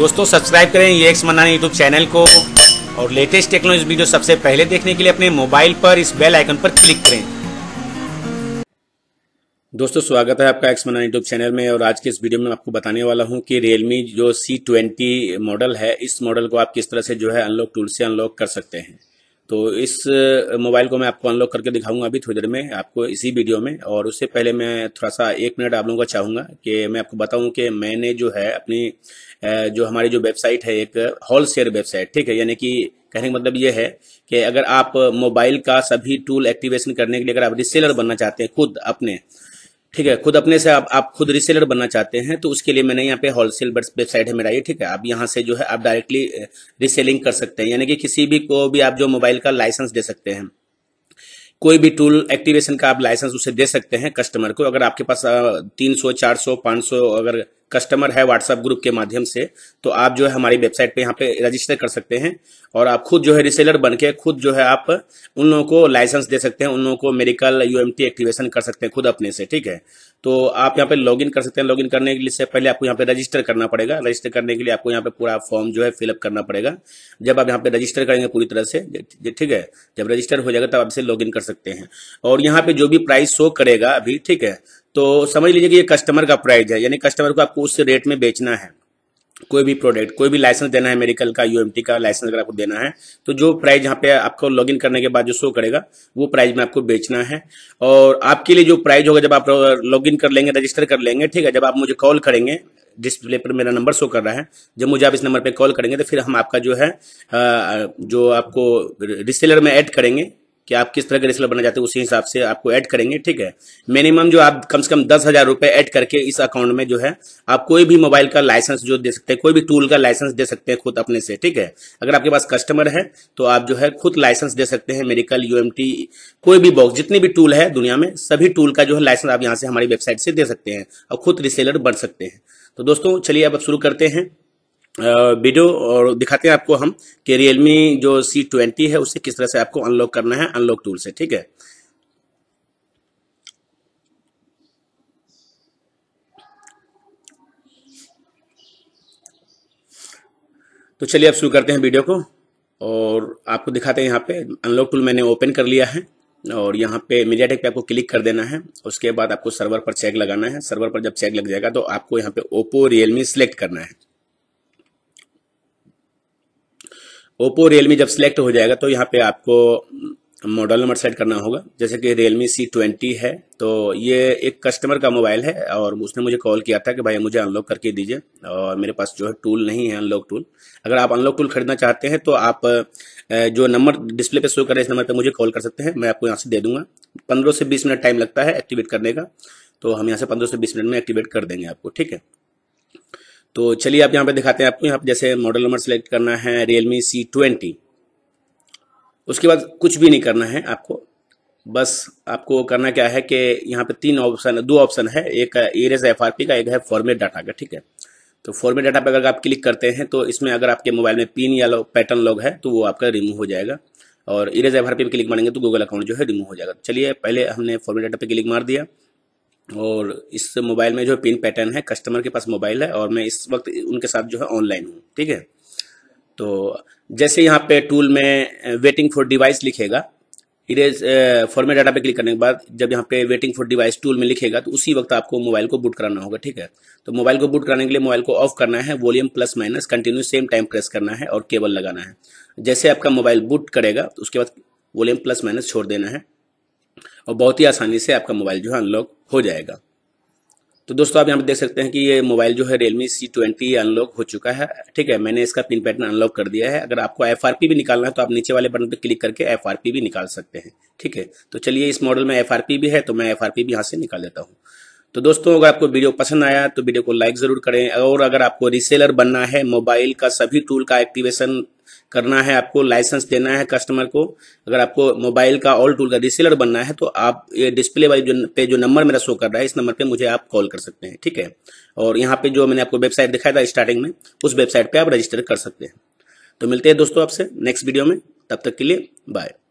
दोस्तों सब्सक्राइब करें ये एक्स मनाना यूट्यूब चैनल को और लेटेस्ट टेक्नोलॉजी वीडियो सबसे पहले देखने के लिए अपने मोबाइल पर इस बेल आइकन पर क्लिक करें दोस्तों स्वागत है आपका एक्स मनाना यूट्यूब चैनल में और आज के इस वीडियो में आपको बताने वाला हूं कि रियलमी जो सी ट्वेंटी मॉडल है इस मॉडल को आप किस तरह से जो है अनलॉक टूल से अनलॉक कर सकते हैं तो इस मोबाइल को मैं आपको अनलॉक करके दिखाऊंगा अभी थोड़ी देर में आपको इसी वीडियो में और उससे पहले मैं थोड़ा सा एक मिनट आप लोगों का चाहूंगा कि मैं आपको बताऊं कि मैंने जो है अपनी जो हमारी जो वेबसाइट है एक होल शेयर वेबसाइट ठीक है यानी कि कहने का मतलब ये है कि अगर आप मोबाइल का सभी टूल एक्टिवेशन करने के लिए अगर आप रिसेलर बनना चाहते हैं खुद अपने ठीक है खुद अपने से आप आप खुद रिसेलर बनना चाहते हैं तो उसके लिए मैंने यहाँ पे होलसेल वेबसाइट है मेरा ये ठीक है आप यहाँ से जो है आप डायरेक्टली रिसेलिंग कर सकते हैं यानी कि किसी भी को भी आप जो मोबाइल का लाइसेंस दे सकते हैं कोई भी टूल एक्टिवेशन का आप लाइसेंस उसे दे सकते हैं कस्टमर को अगर आपके पास तीन सौ चार सौ पाँच सौ अगर कस्टमर है व्हाट्सएप ग्रुप के माध्यम से तो आप जो है हमारी वेबसाइट पे यहाँ पे रजिस्टर कर सकते हैं और आप खुद जो है रिसेलर बन के खुद जो है आप उन लोगों को लाइसेंस दे सकते हैं उन लोगों को मेडिकल यूएमटी एक्टिवेशन कर सकते हैं खुद अपने से ठीक है तो आप यहाँ पे लॉगिन कर सकते हैं लॉगिन करने के लिए से पहले आपको यहाँ पे रजिस्टर करना पड़ेगा रजिस्टर करने के लिए आपको यहाँ पे पूरा फॉर्म जो है फिलअप करना पड़ेगा जब आप यहाँ पे रजिस्टर करेंगे पूरी तरह से ठीक है जब रजिस्टर हो जाएगा तब आप इसे लॉगिन कर सकते हैं और यहाँ पे जो भी प्राइस शो करेगा अभी ठीक है तो समझ लीजिए कि ये कस्टमर का प्राइस है यानी कस्टमर को आपको उस रेट में बेचना है कोई भी प्रोडक्ट कोई भी लाइसेंस देना है मेडिकल का यूएमटी का लाइसेंस अगर आपको देना है तो जो प्राइस यहाँ पे आपको लॉगिन करने के बाद जो शो करेगा वो प्राइस में आपको बेचना है और आपके लिए जो प्राइस होगा जब आप लॉगिन कर लेंगे रजिस्टर कर लेंगे ठीक है जब आप मुझे कॉल करेंगे डिस्प्ले पर मेरा नंबर शो कर रहा है जब मुझे आप इस नंबर पर कॉल करेंगे तो फिर हम आपका जो है जो आपको रिसेलर में एड करेंगे कि आप किस तरह का रेसलर बनना चाहते हैं उसी हिसाब से आपको ऐड करेंगे ठीक है मिनिमम जो आप कम से कम दस हजार रुपए ऐड करके इस अकाउंट में जो है आप कोई भी मोबाइल का लाइसेंस जो दे सकते हैं कोई भी टूल का लाइसेंस दे सकते हैं खुद अपने से ठीक है अगर आपके पास कस्टमर है तो आप जो है खुद लाइसेंस दे सकते हैं मेडिकल यूएमटी कोई भी बॉक्स जितनी भी टूल है दुनिया में सभी टूल का जो है लाइसेंस आप यहाँ से हमारी वेबसाइट से दे सकते हैं और खुद रिसेलर बन सकते हैं तो दोस्तों चलिए अब शुरू करते हैं वीडियो और दिखाते हैं आपको हम कि रियलमी जो सी ट्वेंटी है उसे किस तरह से आपको अनलॉक करना है अनलॉक टूल से ठीक है तो चलिए आप शुरू करते हैं वीडियो को और आपको दिखाते हैं यहाँ पे अनलॉक टूल मैंने ओपन कर लिया है और यहाँ पे मीडिया टेक पे आपको क्लिक कर देना है उसके बाद आपको सर्वर पर चेक लगाना है सर्वर पर जब चेक लग जाएगा तो आपको यहाँ पे ओप्पो रियलमी सेलेक्ट करना है ओप्पो रियलमी जब सेलेक्ट हो जाएगा तो यहाँ पे आपको मॉडल नंबर सेट करना होगा जैसे कि रियलमी सी ट्वेंटी है तो ये एक कस्टमर का मोबाइल है और उसने मुझे कॉल किया था कि भाई मुझे अनलॉक करके दीजिए और मेरे पास जो है टूल नहीं है अनलॉक टूल अगर आप अनलॉक टूल खरीदना चाहते हैं तो आप जो नंबर डिस्प्ले पे शो कर रहे इस नंबर पे मुझे कॉल कर सकते हैं मैं आपको यहाँ से दे दूंगा पंद्रह से बीस मिनट टाइम लगता है एक्टिवेट करने का तो हम यहाँ से पंद्रह से बीस मिनट में एक्टिवेट कर देंगे आपको ठीक है तो चलिए आप यहाँ पे दिखाते हैं आपको यहाँ पे जैसे मॉडल नंबर सेलेक्ट करना है रियलमी सी ट्वेंटी उसके बाद कुछ भी नहीं करना है आपको बस आपको करना क्या है कि यहाँ पे तीन ऑप्शन दो ऑप्शन है एक इरेज एफ आर पी का एक है फॉर्मेट डाटा का ठीक है तो फॉर्मेट डाटा पर अगर आप क्लिक करते हैं तो इसमें अगर आपके मोबाइल में पिन या पैटर्न लॉग है तो वो आपका रिमूव हो जाएगा और erase F R P click मारेंगे तो गूगल अकाउंट जो है रिमूव हो जाएगा चलिए पहले हमने फॉर्मेट डाटा पर क्लिक मार दिया और इस मोबाइल में जो पिन पैटर्न है कस्टमर के पास मोबाइल है और मैं इस वक्त उनके साथ जो है ऑनलाइन हूँ ठीक है तो जैसे यहाँ पे टूल में वेटिंग फॉर डिवाइस लिखेगा इरेज फॉर्मेट डाटा पे क्लिक करने के बाद जब यहाँ पे वेटिंग फॉर डिवाइस टूल में लिखेगा तो उसी वक्त आपको मोबाइल को बूट कराना होगा ठीक है तो मोबाइल को बूट कराने के लिए मोबाइल को ऑफ करना है volume plus minus continue same time press करना है और केबल लगाना है जैसे आपका मोबाइल बूट करेगा तो उसके बाद वॉल्यूम प्लस माइनस छोड़ देना है और बहुत ही आसानी से आपका मोबाइल जो है अनलॉक हो जाएगा तो दोस्तों आप यहाँ पर देख सकते हैं कि ये मोबाइल जो है रियलमी सी ट्वेंटी अनलॉक हो चुका है ठीक है मैंने इसका पिन पैटर्न अनलॉक कर दिया है अगर आपको एफ भी निकालना है तो आप नीचे वाले बटन पर क्लिक करके एफ भी निकाल सकते हैं ठीक है तो चलिए इस मॉडल में एफ भी है तो मैं एफ भी यहाँ से निकाल देता हूँ तो दोस्तों अगर आपको वीडियो पसंद आया तो वीडियो को लाइक जरूर करें और अगर आपको रिसेलर बनना है मोबाइल का सभी टूल का एक्टिवेशन करना है आपको लाइसेंस देना है कस्टमर को अगर आपको मोबाइल का ऑल टूल का रिसीलर बनना है तो आप ये डिस्प्ले वाली जो पे जो नंबर मेरा शो कर रहा है इस नंबर पे मुझे आप कॉल कर सकते हैं ठीक है और यहाँ पे जो मैंने आपको वेबसाइट दिखाया था स्टार्टिंग में उस वेबसाइट पर आप रजिस्टर कर सकते हैं तो मिलते हैं दोस्तों आपसे नेक्स्ट वीडियो में तब तक के लिए बाय